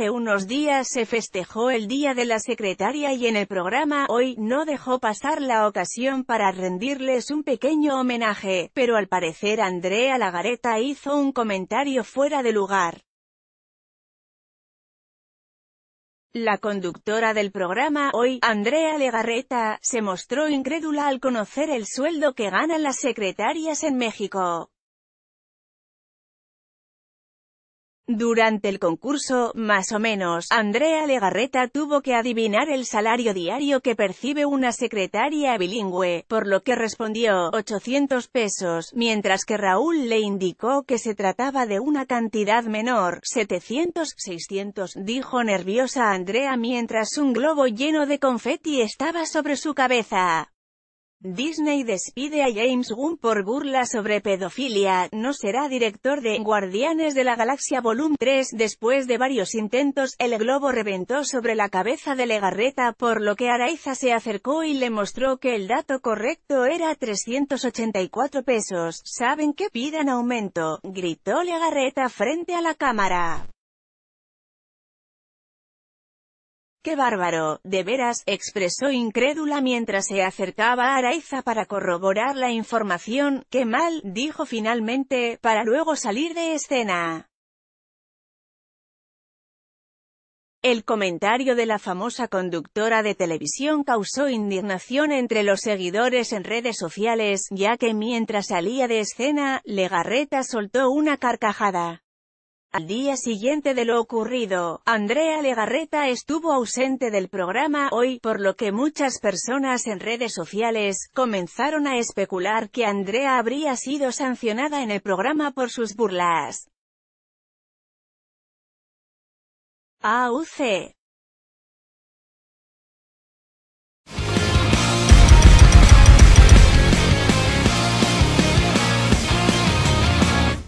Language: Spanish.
Hace unos días se festejó el Día de la Secretaria y en el programa Hoy no dejó pasar la ocasión para rendirles un pequeño homenaje, pero al parecer Andrea Lagareta hizo un comentario fuera de lugar. La conductora del programa Hoy, Andrea Legarreta, se mostró incrédula al conocer el sueldo que ganan las secretarias en México. Durante el concurso, más o menos, Andrea Legarreta tuvo que adivinar el salario diario que percibe una secretaria bilingüe, por lo que respondió 800 pesos, mientras que Raúl le indicó que se trataba de una cantidad menor, 700, 600, dijo nerviosa Andrea mientras un globo lleno de confeti estaba sobre su cabeza. Disney despide a James Gunn por burla sobre pedofilia, no será director de Guardianes de la Galaxia Vol. 3. Después de varios intentos, el globo reventó sobre la cabeza de Legarreta, por lo que Araiza se acercó y le mostró que el dato correcto era 384 pesos. ¿Saben que pidan aumento? gritó Legarreta frente a la cámara. ¡Qué bárbaro! De veras, expresó incrédula mientras se acercaba a Araiza para corroborar la información, ¡qué mal! dijo finalmente, para luego salir de escena. El comentario de la famosa conductora de televisión causó indignación entre los seguidores en redes sociales, ya que mientras salía de escena, Legarreta soltó una carcajada. Al día siguiente de lo ocurrido, Andrea Legarreta estuvo ausente del programa Hoy, por lo que muchas personas en redes sociales, comenzaron a especular que Andrea habría sido sancionada en el programa por sus burlas. AUC